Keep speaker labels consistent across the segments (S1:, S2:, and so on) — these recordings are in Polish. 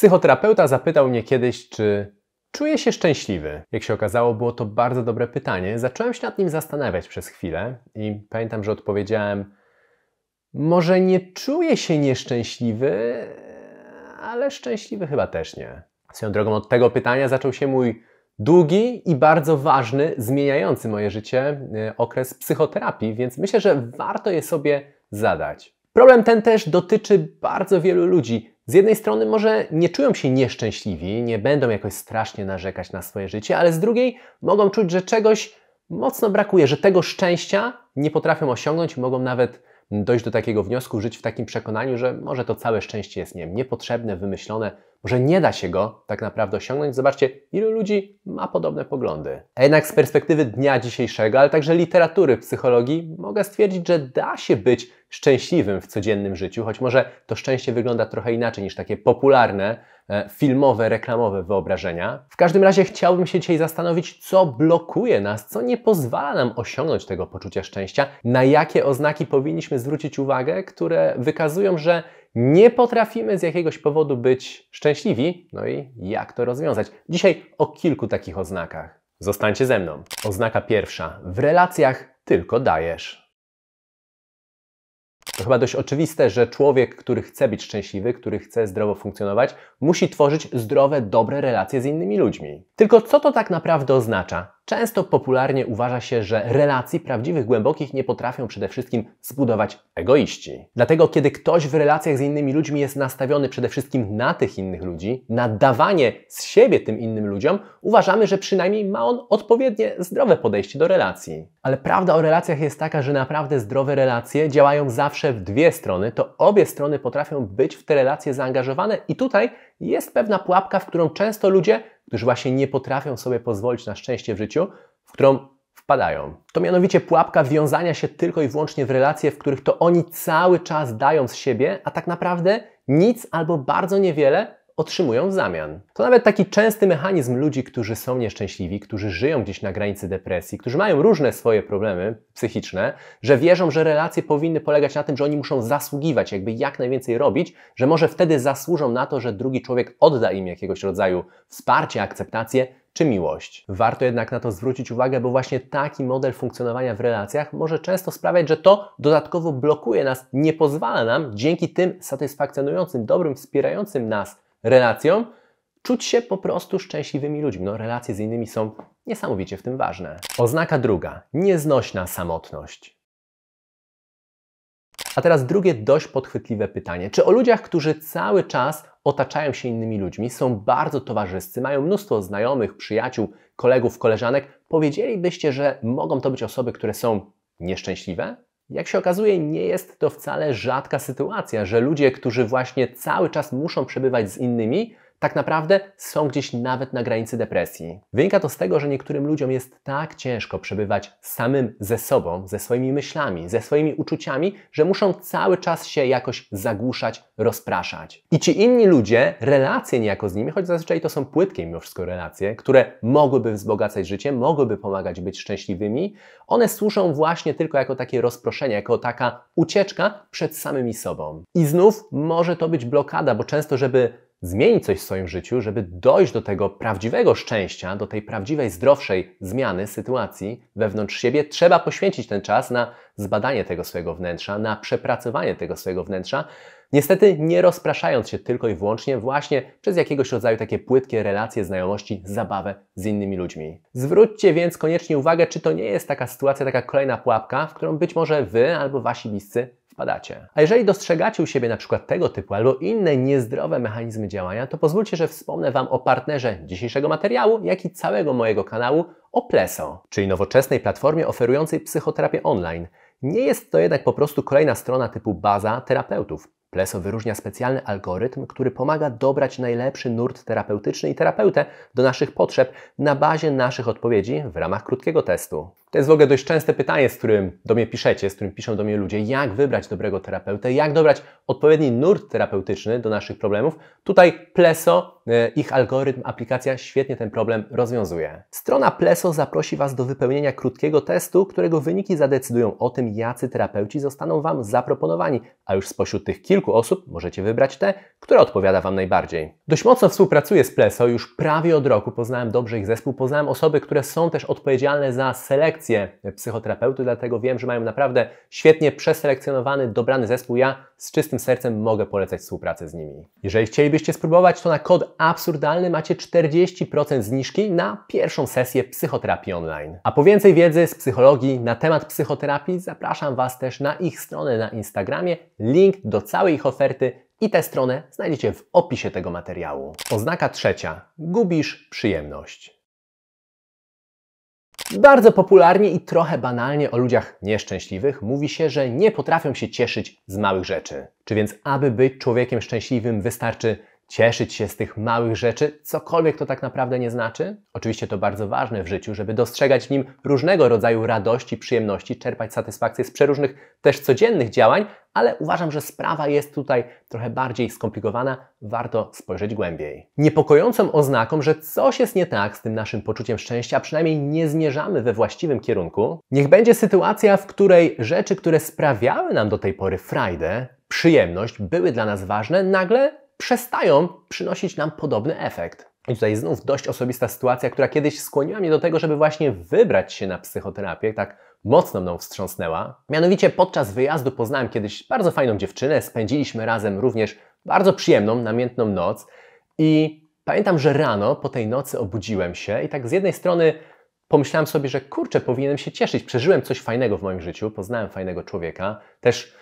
S1: Psychoterapeuta zapytał mnie kiedyś, czy czuję się szczęśliwy. Jak się okazało, było to bardzo dobre pytanie. Zacząłem się nad nim zastanawiać przez chwilę i pamiętam, że odpowiedziałem: Może nie czuję się nieszczęśliwy, ale szczęśliwy chyba też nie. Swoją drogą od tego pytania zaczął się mój długi i bardzo ważny, zmieniający moje życie y, okres psychoterapii, więc myślę, że warto je sobie zadać. Problem ten też dotyczy bardzo wielu ludzi. Z jednej strony może nie czują się nieszczęśliwi, nie będą jakoś strasznie narzekać na swoje życie, ale z drugiej mogą czuć, że czegoś mocno brakuje, że tego szczęścia nie potrafią osiągnąć, mogą nawet dojść do takiego wniosku, żyć w takim przekonaniu, że może to całe szczęście jest nie wiem, niepotrzebne, wymyślone, może nie da się go tak naprawdę osiągnąć. Zobaczcie, ilu ludzi ma podobne poglądy. A jednak z perspektywy dnia dzisiejszego, ale także literatury, psychologii, mogę stwierdzić, że da się być szczęśliwym w codziennym życiu, choć może to szczęście wygląda trochę inaczej niż takie popularne, e, filmowe, reklamowe wyobrażenia. W każdym razie chciałbym się dzisiaj zastanowić, co blokuje nas, co nie pozwala nam osiągnąć tego poczucia szczęścia, na jakie oznaki powinniśmy zwrócić uwagę, które wykazują, że nie potrafimy z jakiegoś powodu być szczęśliwi, no i jak to rozwiązać? Dzisiaj o kilku takich oznakach. Zostańcie ze mną. Oznaka pierwsza. W relacjach tylko dajesz. To chyba dość oczywiste, że człowiek, który chce być szczęśliwy, który chce zdrowo funkcjonować, musi tworzyć zdrowe, dobre relacje z innymi ludźmi. Tylko co to tak naprawdę oznacza? Często popularnie uważa się, że relacji prawdziwych, głębokich nie potrafią przede wszystkim zbudować egoiści. Dlatego, kiedy ktoś w relacjach z innymi ludźmi jest nastawiony przede wszystkim na tych innych ludzi, na dawanie z siebie tym innym ludziom, uważamy, że przynajmniej ma on odpowiednie zdrowe podejście do relacji. Ale prawda o relacjach jest taka, że naprawdę zdrowe relacje działają zawsze w dwie strony, to obie strony potrafią być w te relacje zaangażowane, i tutaj jest pewna pułapka, w którą często ludzie którzy właśnie nie potrafią sobie pozwolić na szczęście w życiu, w którą wpadają. To mianowicie pułapka wiązania się tylko i wyłącznie w relacje, w których to oni cały czas dają z siebie, a tak naprawdę nic albo bardzo niewiele otrzymują w zamian. To nawet taki częsty mechanizm ludzi, którzy są nieszczęśliwi, którzy żyją gdzieś na granicy depresji, którzy mają różne swoje problemy psychiczne, że wierzą, że relacje powinny polegać na tym, że oni muszą zasługiwać, jakby jak najwięcej robić, że może wtedy zasłużą na to, że drugi człowiek odda im jakiegoś rodzaju wsparcie, akceptację, czy miłość. Warto jednak na to zwrócić uwagę, bo właśnie taki model funkcjonowania w relacjach może często sprawiać, że to dodatkowo blokuje nas, nie pozwala nam dzięki tym satysfakcjonującym, dobrym, wspierającym nas Relacją, czuć się po prostu szczęśliwymi ludźmi. No, relacje z innymi są niesamowicie w tym ważne. Oznaka druga. Nieznośna samotność. A teraz drugie dość podchwytliwe pytanie. Czy o ludziach, którzy cały czas otaczają się innymi ludźmi, są bardzo towarzyscy, mają mnóstwo znajomych, przyjaciół, kolegów, koleżanek, powiedzielibyście, że mogą to być osoby, które są nieszczęśliwe? Jak się okazuje, nie jest to wcale rzadka sytuacja, że ludzie, którzy właśnie cały czas muszą przebywać z innymi, tak naprawdę są gdzieś nawet na granicy depresji. Wynika to z tego, że niektórym ludziom jest tak ciężko przebywać samym ze sobą, ze swoimi myślami, ze swoimi uczuciami, że muszą cały czas się jakoś zagłuszać, rozpraszać. I ci inni ludzie, relacje niejako z nimi, choć zazwyczaj to są płytkie mimo wszystko relacje, które mogłyby wzbogacać życie, mogłyby pomagać być szczęśliwymi, one służą właśnie tylko jako takie rozproszenie, jako taka ucieczka przed samymi sobą. I znów może to być blokada, bo często, żeby zmienić coś w swoim życiu, żeby dojść do tego prawdziwego szczęścia, do tej prawdziwej, zdrowszej zmiany sytuacji wewnątrz siebie, trzeba poświęcić ten czas na zbadanie tego swojego wnętrza, na przepracowanie tego swojego wnętrza. Niestety nie rozpraszając się tylko i wyłącznie właśnie przez jakiegoś rodzaju takie płytkie relacje, znajomości, zabawę z innymi ludźmi. Zwróćcie więc koniecznie uwagę, czy to nie jest taka sytuacja, taka kolejna pułapka, w którą być może wy albo wasi bliscy wpadacie. A jeżeli dostrzegacie u siebie na przykład tego typu albo inne niezdrowe mechanizmy działania, to pozwólcie, że wspomnę Wam o partnerze dzisiejszego materiału, jak i całego mojego kanału Opleso, czyli nowoczesnej platformie oferującej psychoterapię online. Nie jest to jednak po prostu kolejna strona typu baza terapeutów. Pleso wyróżnia specjalny algorytm, który pomaga dobrać najlepszy nurt terapeutyczny i terapeutę do naszych potrzeb na bazie naszych odpowiedzi w ramach krótkiego testu. To jest w ogóle dość częste pytanie, z którym do mnie piszecie, z którym piszą do mnie ludzie, jak wybrać dobrego terapeutę, jak dobrać odpowiedni nurt terapeutyczny do naszych problemów. Tutaj Pleso, e, ich algorytm, aplikacja świetnie ten problem rozwiązuje. Strona Pleso zaprosi Was do wypełnienia krótkiego testu, którego wyniki zadecydują o tym, jacy terapeuci zostaną Wam zaproponowani, a już spośród tych kilku osób możecie wybrać te, które odpowiada Wam najbardziej. Dość mocno współpracuję z Pleso, już prawie od roku poznałem dobrze ich zespół, poznałem osoby, które są też odpowiedzialne za selekcję selekcję psychoterapeuty, dlatego wiem, że mają naprawdę świetnie przeselekcjonowany, dobrany zespół. Ja z czystym sercem mogę polecać współpracę z nimi. Jeżeli chcielibyście spróbować, to na kod absurdalny macie 40% zniżki na pierwszą sesję psychoterapii online. A po więcej wiedzy z psychologii na temat psychoterapii zapraszam Was też na ich stronę na Instagramie. Link do całej ich oferty i tę stronę znajdziecie w opisie tego materiału. Oznaka trzecia. Gubisz przyjemność. Bardzo popularnie i trochę banalnie o ludziach nieszczęśliwych mówi się, że nie potrafią się cieszyć z małych rzeczy. Czy więc, aby być człowiekiem szczęśliwym, wystarczy cieszyć się z tych małych rzeczy, cokolwiek to tak naprawdę nie znaczy. Oczywiście to bardzo ważne w życiu, żeby dostrzegać w nim różnego rodzaju radości, przyjemności, czerpać satysfakcję z przeróżnych też codziennych działań, ale uważam, że sprawa jest tutaj trochę bardziej skomplikowana, warto spojrzeć głębiej. Niepokojącą oznaką, że coś jest nie tak z tym naszym poczuciem szczęścia, a przynajmniej nie zmierzamy we właściwym kierunku, niech będzie sytuacja, w której rzeczy, które sprawiały nam do tej pory frajdę, przyjemność, były dla nas ważne, nagle przestają przynosić nam podobny efekt. I tutaj znów dość osobista sytuacja, która kiedyś skłoniła mnie do tego, żeby właśnie wybrać się na psychoterapię, tak mocno mną wstrząsnęła. Mianowicie podczas wyjazdu poznałem kiedyś bardzo fajną dziewczynę, spędziliśmy razem również bardzo przyjemną, namiętną noc i pamiętam, że rano po tej nocy obudziłem się i tak z jednej strony pomyślałem sobie, że kurczę, powinienem się cieszyć, przeżyłem coś fajnego w moim życiu, poznałem fajnego człowieka, też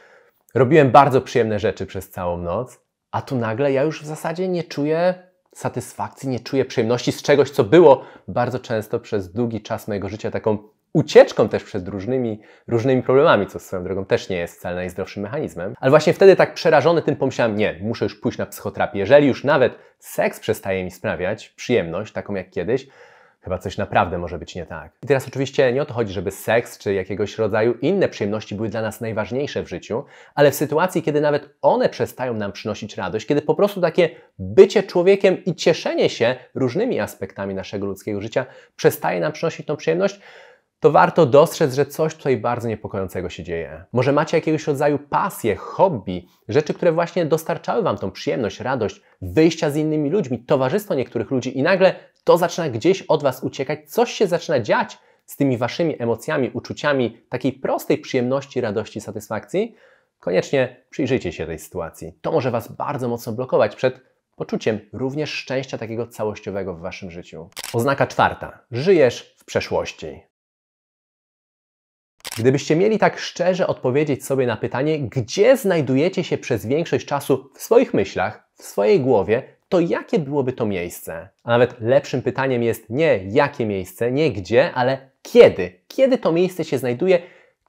S1: robiłem bardzo przyjemne rzeczy przez całą noc, a tu nagle ja już w zasadzie nie czuję satysfakcji, nie czuję przyjemności z czegoś, co było bardzo często przez długi czas mojego życia taką ucieczką też przed różnymi, różnymi problemami, co swoją drogą też nie jest wcale najzdrowszym mechanizmem. Ale właśnie wtedy tak przerażony tym pomyślałem, nie, muszę już pójść na psychoterapię. Jeżeli już nawet seks przestaje mi sprawiać przyjemność, taką jak kiedyś, Chyba coś naprawdę może być nie tak. I teraz oczywiście nie o to chodzi, żeby seks czy jakiegoś rodzaju inne przyjemności były dla nas najważniejsze w życiu, ale w sytuacji, kiedy nawet one przestają nam przynosić radość, kiedy po prostu takie bycie człowiekiem i cieszenie się różnymi aspektami naszego ludzkiego życia przestaje nam przynosić tą przyjemność, to warto dostrzec, że coś tutaj bardzo niepokojącego się dzieje. Może macie jakiegoś rodzaju pasję, hobby, rzeczy, które właśnie dostarczały Wam tą przyjemność, radość, wyjścia z innymi ludźmi, towarzystwo niektórych ludzi i nagle to zaczyna gdzieś od Was uciekać, coś się zaczyna dziać z tymi Waszymi emocjami, uczuciami takiej prostej przyjemności, radości, satysfakcji. Koniecznie przyjrzyjcie się tej sytuacji. To może Was bardzo mocno blokować przed poczuciem również szczęścia takiego całościowego w Waszym życiu. Oznaka czwarta. Żyjesz w przeszłości. Gdybyście mieli tak szczerze odpowiedzieć sobie na pytanie, gdzie znajdujecie się przez większość czasu w swoich myślach, w swojej głowie, to jakie byłoby to miejsce? A nawet lepszym pytaniem jest nie jakie miejsce, nie gdzie, ale kiedy. Kiedy to miejsce się znajduje,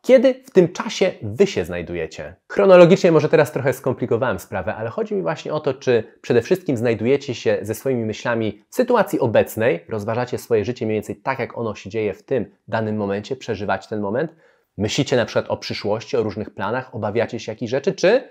S1: kiedy w tym czasie Wy się znajdujecie? Chronologicznie może teraz trochę skomplikowałem sprawę, ale chodzi mi właśnie o to, czy przede wszystkim znajdujecie się ze swoimi myślami w sytuacji obecnej, rozważacie swoje życie mniej więcej tak, jak ono się dzieje w tym danym momencie, przeżywać ten moment, Myślicie na przykład o przyszłości, o różnych planach, obawiacie się jakichś rzeczy, czy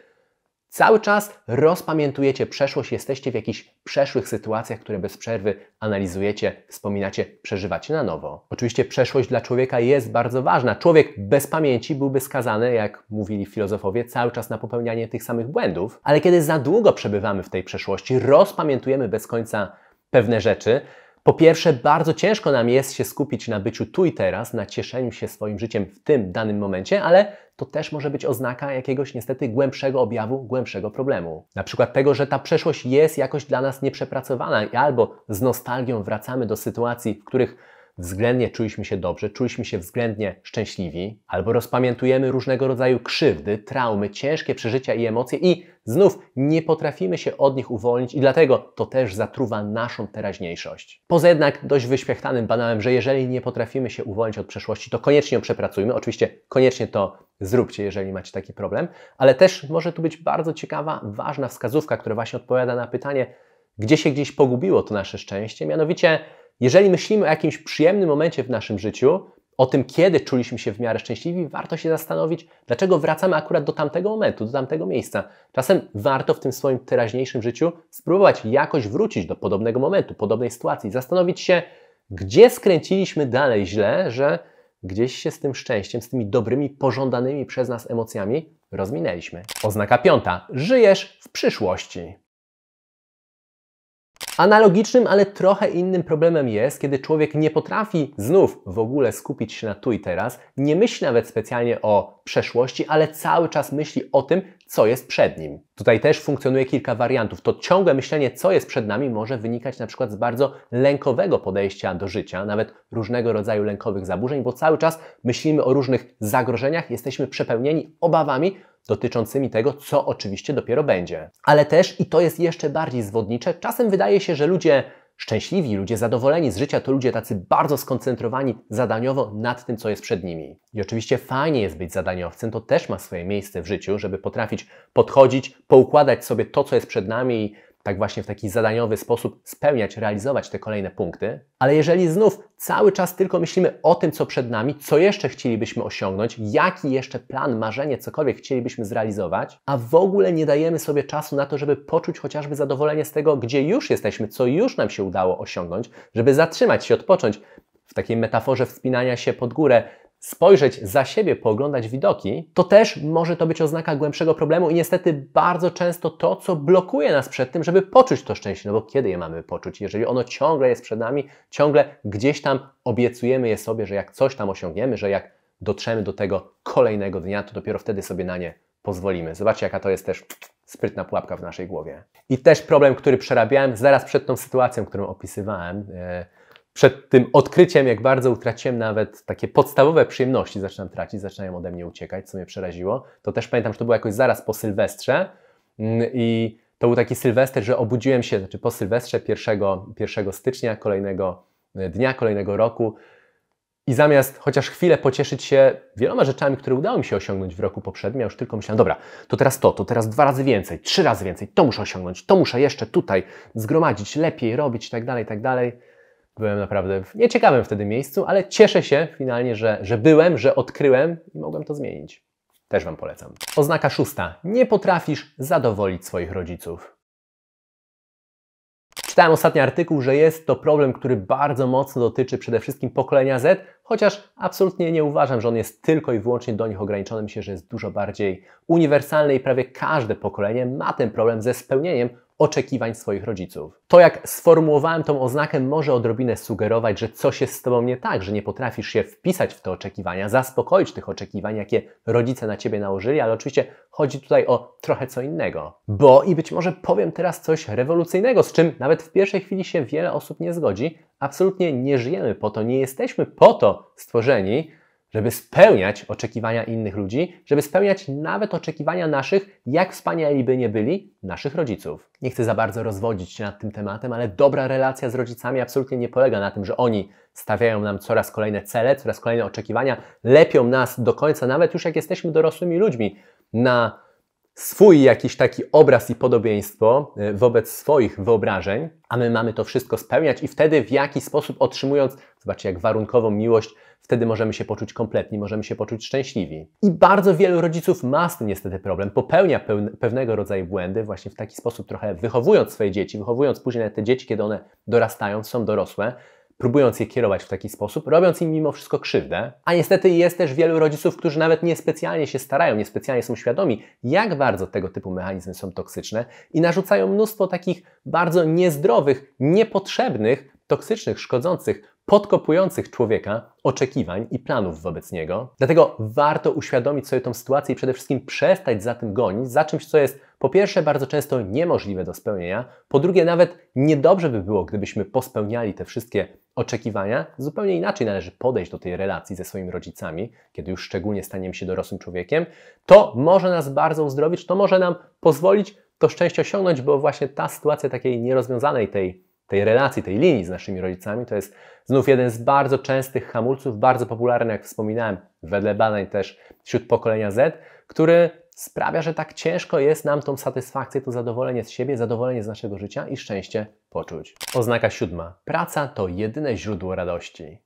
S1: cały czas rozpamiętujecie przeszłość, jesteście w jakichś przeszłych sytuacjach, które bez przerwy analizujecie, wspominacie, przeżywacie na nowo. Oczywiście przeszłość dla człowieka jest bardzo ważna. Człowiek bez pamięci byłby skazany, jak mówili filozofowie, cały czas na popełnianie tych samych błędów, ale kiedy za długo przebywamy w tej przeszłości, rozpamiętujemy bez końca pewne rzeczy, po pierwsze, bardzo ciężko nam jest się skupić na byciu tu i teraz, na cieszeniu się swoim życiem w tym danym momencie, ale to też może być oznaka jakiegoś niestety głębszego objawu, głębszego problemu. Na przykład tego, że ta przeszłość jest jakoś dla nas nieprzepracowana albo z nostalgią wracamy do sytuacji, w których względnie czuliśmy się dobrze, czuliśmy się względnie szczęśliwi, albo rozpamiętujemy różnego rodzaju krzywdy, traumy, ciężkie przeżycia i emocje i znów nie potrafimy się od nich uwolnić i dlatego to też zatruwa naszą teraźniejszość. Poza jednak dość wyświechtanym banałem, że jeżeli nie potrafimy się uwolnić od przeszłości, to koniecznie ją przepracujmy. Oczywiście koniecznie to zróbcie, jeżeli macie taki problem, ale też może tu być bardzo ciekawa, ważna wskazówka, która właśnie odpowiada na pytanie, gdzie się gdzieś pogubiło to nasze szczęście, mianowicie jeżeli myślimy o jakimś przyjemnym momencie w naszym życiu, o tym, kiedy czuliśmy się w miarę szczęśliwi, warto się zastanowić, dlaczego wracamy akurat do tamtego momentu, do tamtego miejsca. Czasem warto w tym swoim teraźniejszym życiu spróbować jakoś wrócić do podobnego momentu, podobnej sytuacji, zastanowić się, gdzie skręciliśmy dalej źle, że gdzieś się z tym szczęściem, z tymi dobrymi, pożądanymi przez nas emocjami rozminęliśmy. Oznaka piąta: żyjesz w przyszłości. Analogicznym, ale trochę innym problemem jest, kiedy człowiek nie potrafi znów w ogóle skupić się na tu i teraz, nie myśli nawet specjalnie o przeszłości, ale cały czas myśli o tym, co jest przed nim. Tutaj też funkcjonuje kilka wariantów. To ciągłe myślenie, co jest przed nami, może wynikać na przykład z bardzo lękowego podejścia do życia, nawet różnego rodzaju lękowych zaburzeń, bo cały czas myślimy o różnych zagrożeniach, jesteśmy przepełnieni obawami, dotyczącymi tego, co oczywiście dopiero będzie. Ale też, i to jest jeszcze bardziej zwodnicze, czasem wydaje się się, że ludzie szczęśliwi, ludzie zadowoleni z życia to ludzie tacy bardzo skoncentrowani zadaniowo nad tym, co jest przed nimi. I oczywiście fajnie jest być zadaniowcem, to też ma swoje miejsce w życiu, żeby potrafić podchodzić, poukładać sobie to, co jest przed nami tak właśnie w taki zadaniowy sposób spełniać, realizować te kolejne punkty. Ale jeżeli znów cały czas tylko myślimy o tym, co przed nami, co jeszcze chcielibyśmy osiągnąć, jaki jeszcze plan, marzenie, cokolwiek chcielibyśmy zrealizować, a w ogóle nie dajemy sobie czasu na to, żeby poczuć chociażby zadowolenie z tego, gdzie już jesteśmy, co już nam się udało osiągnąć, żeby zatrzymać się, odpocząć, w takiej metaforze wspinania się pod górę, spojrzeć za siebie, pooglądać widoki, to też może to być oznaka głębszego problemu i niestety bardzo często to, co blokuje nas przed tym, żeby poczuć to szczęście, no bo kiedy je mamy poczuć, jeżeli ono ciągle jest przed nami, ciągle gdzieś tam obiecujemy je sobie, że jak coś tam osiągniemy, że jak dotrzemy do tego kolejnego dnia, to dopiero wtedy sobie na nie pozwolimy. Zobaczcie, jaka to jest też sprytna pułapka w naszej głowie. I też problem, który przerabiałem zaraz przed tą sytuacją, którą opisywałem, yy, przed tym odkryciem, jak bardzo utraciłem nawet takie podstawowe przyjemności, zaczynam tracić, zaczynają ode mnie uciekać, co mnie przeraziło. To też pamiętam, że to było jakoś zaraz po Sylwestrze mm, i to był taki Sylwester, że obudziłem się, znaczy po Sylwestrze 1, 1 stycznia kolejnego e, dnia, kolejnego roku i zamiast chociaż chwilę pocieszyć się wieloma rzeczami, które udało mi się osiągnąć w roku poprzednim, ja już tylko myślałem, dobra, to teraz to, to teraz dwa razy więcej, trzy razy więcej, to muszę osiągnąć, to muszę jeszcze tutaj zgromadzić, lepiej robić i tak dalej, i tak dalej byłem naprawdę w nieciekawym wtedy miejscu, ale cieszę się finalnie, że, że byłem, że odkryłem i mogłem to zmienić. Też Wam polecam. Oznaka szósta. Nie potrafisz zadowolić swoich rodziców. Czytałem ostatni artykuł, że jest to problem, który bardzo mocno dotyczy przede wszystkim pokolenia Z, chociaż absolutnie nie uważam, że on jest tylko i wyłącznie do nich ograniczony. Myślę, że jest dużo bardziej uniwersalny i prawie każde pokolenie ma ten problem ze spełnieniem oczekiwań swoich rodziców. To, jak sformułowałem tą oznakę, może odrobinę sugerować, że coś jest z Tobą nie tak, że nie potrafisz się wpisać w te oczekiwania, zaspokoić tych oczekiwań, jakie rodzice na Ciebie nałożyli, ale oczywiście chodzi tutaj o trochę co innego. Bo i być może powiem teraz coś rewolucyjnego, z czym nawet w pierwszej chwili się wiele osób nie zgodzi. Absolutnie nie żyjemy po to, nie jesteśmy po to stworzeni, żeby spełniać oczekiwania innych ludzi, żeby spełniać nawet oczekiwania naszych, jak wspaniali by nie byli, naszych rodziców. Nie chcę za bardzo rozwodzić się nad tym tematem, ale dobra relacja z rodzicami absolutnie nie polega na tym, że oni stawiają nam coraz kolejne cele, coraz kolejne oczekiwania, lepią nas do końca, nawet już jak jesteśmy dorosłymi ludźmi, na swój jakiś taki obraz i podobieństwo e, wobec swoich wyobrażeń, a my mamy to wszystko spełniać i wtedy w jaki sposób otrzymując, zobaczcie, jak warunkową miłość, wtedy możemy się poczuć kompletni, możemy się poczuć szczęśliwi. I bardzo wielu rodziców ma z tym niestety problem, popełnia pewnego rodzaju błędy właśnie w taki sposób trochę wychowując swoje dzieci, wychowując później te dzieci, kiedy one dorastają, są dorosłe, próbując je kierować w taki sposób, robiąc im mimo wszystko krzywdę. A niestety jest też wielu rodziców, którzy nawet niespecjalnie się starają, niespecjalnie są świadomi, jak bardzo tego typu mechanizmy są toksyczne i narzucają mnóstwo takich bardzo niezdrowych, niepotrzebnych, toksycznych, szkodzących, podkopujących człowieka oczekiwań i planów wobec niego. Dlatego warto uświadomić sobie tą sytuację i przede wszystkim przestać za tym gonić, za czymś, co jest po pierwsze bardzo często niemożliwe do spełnienia, po drugie nawet niedobrze by było, gdybyśmy pospełniali te wszystkie oczekiwania, zupełnie inaczej należy podejść do tej relacji ze swoimi rodzicami, kiedy już szczególnie staniemy się dorosłym człowiekiem, to może nas bardzo uzdrowić, to może nam pozwolić to szczęście osiągnąć, bo właśnie ta sytuacja takiej nierozwiązanej tej, tej relacji, tej linii z naszymi rodzicami, to jest znów jeden z bardzo częstych hamulców, bardzo popularny, jak wspominałem, wedle badań też wśród pokolenia Z, który sprawia, że tak ciężko jest nam tą satysfakcję, to zadowolenie z siebie, zadowolenie z naszego życia i szczęście poczuć. Oznaka siódma. Praca to jedyne źródło radości.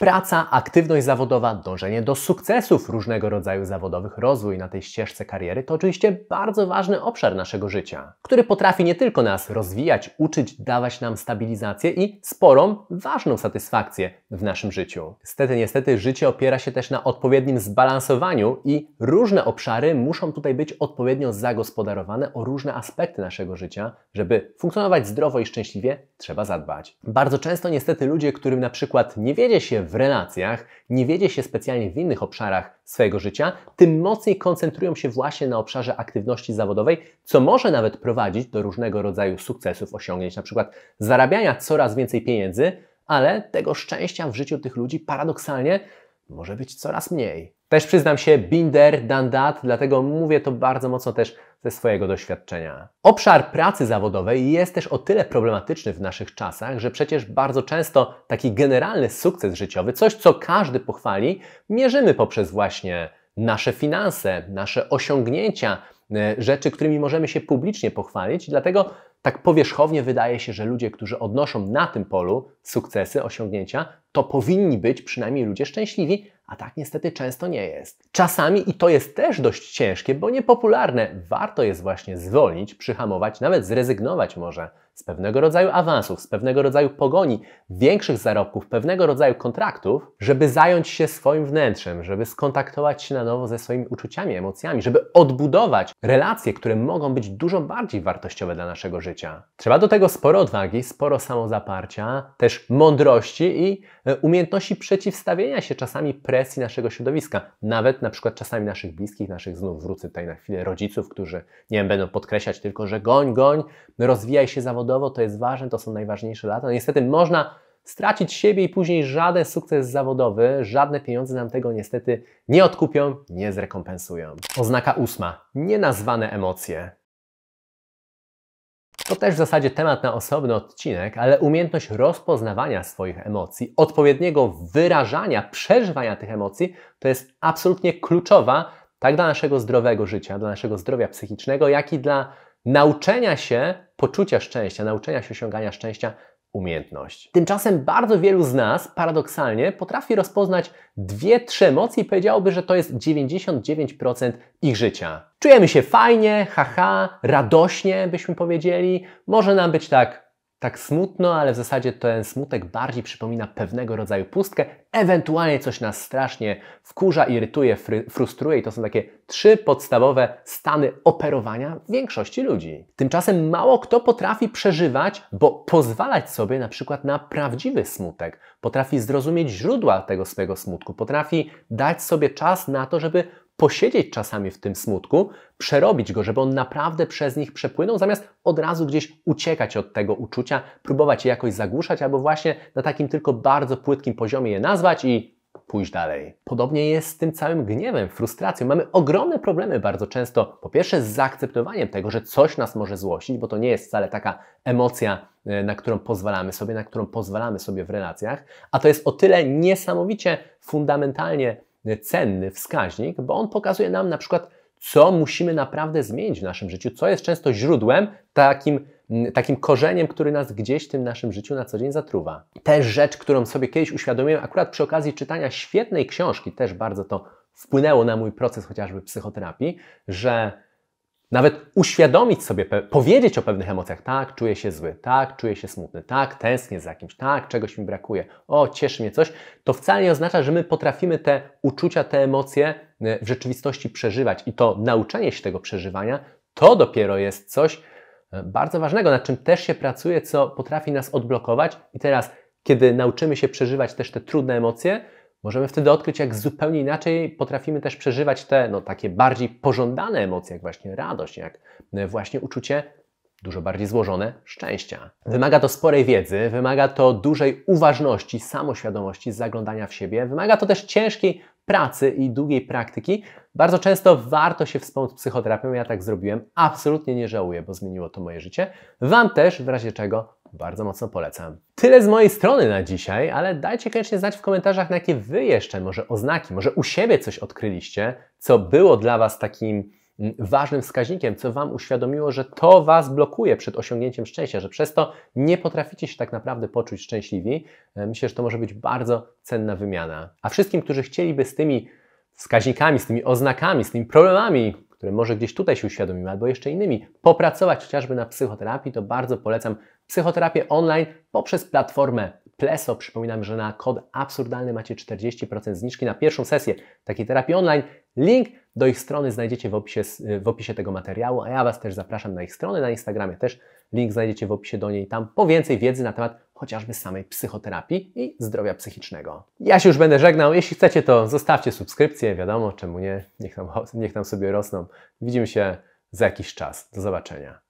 S1: Praca, aktywność zawodowa, dążenie do sukcesów różnego rodzaju zawodowych, rozwój na tej ścieżce kariery to oczywiście bardzo ważny obszar naszego życia, który potrafi nie tylko nas rozwijać, uczyć, dawać nam stabilizację i sporą, ważną satysfakcję w naszym życiu. Niestety, niestety życie opiera się też na odpowiednim zbalansowaniu i różne obszary muszą tutaj być odpowiednio zagospodarowane o różne aspekty naszego życia, żeby funkcjonować zdrowo i szczęśliwie trzeba zadbać. Bardzo często niestety ludzie, którym na przykład nie wiedzie się w relacjach, nie wiedzie się specjalnie w innych obszarach swojego życia, tym mocniej koncentrują się właśnie na obszarze aktywności zawodowej, co może nawet prowadzić do różnego rodzaju sukcesów, osiągnięć, na przykład zarabiania coraz więcej pieniędzy, ale tego szczęścia w życiu tych ludzi paradoksalnie może być coraz mniej. Też przyznam się, binder dandat, dlatego mówię to bardzo mocno też ze swojego doświadczenia. Obszar pracy zawodowej jest też o tyle problematyczny w naszych czasach, że przecież bardzo często taki generalny sukces życiowy, coś co każdy pochwali, mierzymy poprzez właśnie nasze finanse, nasze osiągnięcia, e, rzeczy, którymi możemy się publicznie pochwalić. Dlatego tak powierzchownie wydaje się, że ludzie, którzy odnoszą na tym polu sukcesy, osiągnięcia, to powinni być przynajmniej ludzie szczęśliwi, a tak niestety często nie jest. Czasami, i to jest też dość ciężkie, bo niepopularne, warto jest właśnie zwolnić, przyhamować, nawet zrezygnować może z pewnego rodzaju awansów, z pewnego rodzaju pogoni, większych zarobków, pewnego rodzaju kontraktów, żeby zająć się swoim wnętrzem, żeby skontaktować się na nowo ze swoimi uczuciami, emocjami, żeby odbudować relacje, które mogą być dużo bardziej wartościowe dla naszego życia. Trzeba do tego sporo odwagi, sporo samozaparcia, też mądrości i E, umiejętności przeciwstawienia się czasami presji naszego środowiska, nawet na przykład czasami naszych bliskich, naszych znów wrócę tutaj na chwilę rodziców, którzy nie wiem, będą podkreślać tylko, że goń, goń, rozwijaj się zawodowo, to jest ważne, to są najważniejsze lata. No niestety można stracić siebie i później żaden sukces zawodowy, żadne pieniądze nam tego niestety nie odkupią, nie zrekompensują. Oznaka ósma. Nienazwane emocje. To też w zasadzie temat na osobny odcinek, ale umiejętność rozpoznawania swoich emocji, odpowiedniego wyrażania, przeżywania tych emocji, to jest absolutnie kluczowa tak dla naszego zdrowego życia, dla naszego zdrowia psychicznego, jak i dla nauczenia się poczucia szczęścia, nauczenia się osiągania szczęścia umiejętność. Tymczasem bardzo wielu z nas paradoksalnie potrafi rozpoznać dwie, trzy emocje i powiedziałoby, że to jest 99% ich życia. Czujemy się fajnie, haha, radośnie byśmy powiedzieli, może nam być tak tak smutno, ale w zasadzie ten smutek bardziej przypomina pewnego rodzaju pustkę. Ewentualnie coś nas strasznie wkurza, irytuje, frustruje i to są takie trzy podstawowe stany operowania większości ludzi. Tymczasem mało kto potrafi przeżywać, bo pozwalać sobie na przykład na prawdziwy smutek. Potrafi zrozumieć źródła tego swojego smutku, potrafi dać sobie czas na to, żeby posiedzieć czasami w tym smutku, przerobić go, żeby on naprawdę przez nich przepłynął, zamiast od razu gdzieś uciekać od tego uczucia, próbować je jakoś zagłuszać, albo właśnie na takim tylko bardzo płytkim poziomie je nazwać i pójść dalej. Podobnie jest z tym całym gniewem, frustracją. Mamy ogromne problemy bardzo często, po pierwsze z zaakceptowaniem tego, że coś nas może złościć, bo to nie jest wcale taka emocja, e, na którą pozwalamy sobie, na którą pozwalamy sobie w relacjach, a to jest o tyle niesamowicie fundamentalnie cenny wskaźnik, bo on pokazuje nam na przykład, co musimy naprawdę zmienić w naszym życiu, co jest często źródłem, takim, mm, takim korzeniem, który nas gdzieś w tym naszym życiu na co dzień zatruwa. Też rzecz, którą sobie kiedyś uświadomiłem, akurat przy okazji czytania świetnej książki, też bardzo to wpłynęło na mój proces chociażby psychoterapii, że nawet uświadomić sobie, powiedzieć o pewnych emocjach. Tak, czuję się zły, tak, czuję się smutny, tak, tęsknię za kimś, tak, czegoś mi brakuje, o, cieszy mnie coś. To wcale nie oznacza, że my potrafimy te uczucia, te emocje e, w rzeczywistości przeżywać. I to nauczenie się tego przeżywania to dopiero jest coś e, bardzo ważnego, nad czym też się pracuje, co potrafi nas odblokować. I teraz, kiedy nauczymy się przeżywać też te trudne emocje, Możemy wtedy odkryć, jak zupełnie inaczej potrafimy też przeżywać te no, takie bardziej pożądane emocje, jak właśnie radość, jak e, właśnie uczucie dużo bardziej złożone szczęścia. Wymaga to sporej wiedzy, wymaga to dużej uważności, samoświadomości, zaglądania w siebie, wymaga to też ciężkiej pracy i długiej praktyki. Bardzo często warto się wspomóc psychoterapią, ja tak zrobiłem, absolutnie nie żałuję, bo zmieniło to moje życie. Wam też, w razie czego, bardzo mocno polecam. Tyle z mojej strony na dzisiaj, ale dajcie koniecznie znać w komentarzach, na jakie Wy jeszcze może oznaki, może u siebie coś odkryliście, co było dla Was takim ważnym wskaźnikiem, co Wam uświadomiło, że to Was blokuje przed osiągnięciem szczęścia, że przez to nie potraficie się tak naprawdę poczuć szczęśliwi. E, myślę, że to może być bardzo cenna wymiana. A wszystkim, którzy chcieliby z tymi wskaźnikami, z tymi oznakami, z tymi problemami, które może gdzieś tutaj się uświadomimy, albo jeszcze innymi, popracować chociażby na psychoterapii, to bardzo polecam psychoterapię online poprzez platformę Pleso. Przypominam, że na kod absurdalny macie 40% zniżki na pierwszą sesję takiej terapii online. Link do ich strony znajdziecie w opisie, w opisie tego materiału, a ja Was też zapraszam na ich stronę, na Instagramie też. Link znajdziecie w opisie do niej tam po więcej wiedzy na temat chociażby samej psychoterapii i zdrowia psychicznego. Ja się już będę żegnał. Jeśli chcecie, to zostawcie subskrypcję, wiadomo, czemu nie. Niech tam, niech tam sobie rosną. Widzimy się za jakiś czas. Do zobaczenia.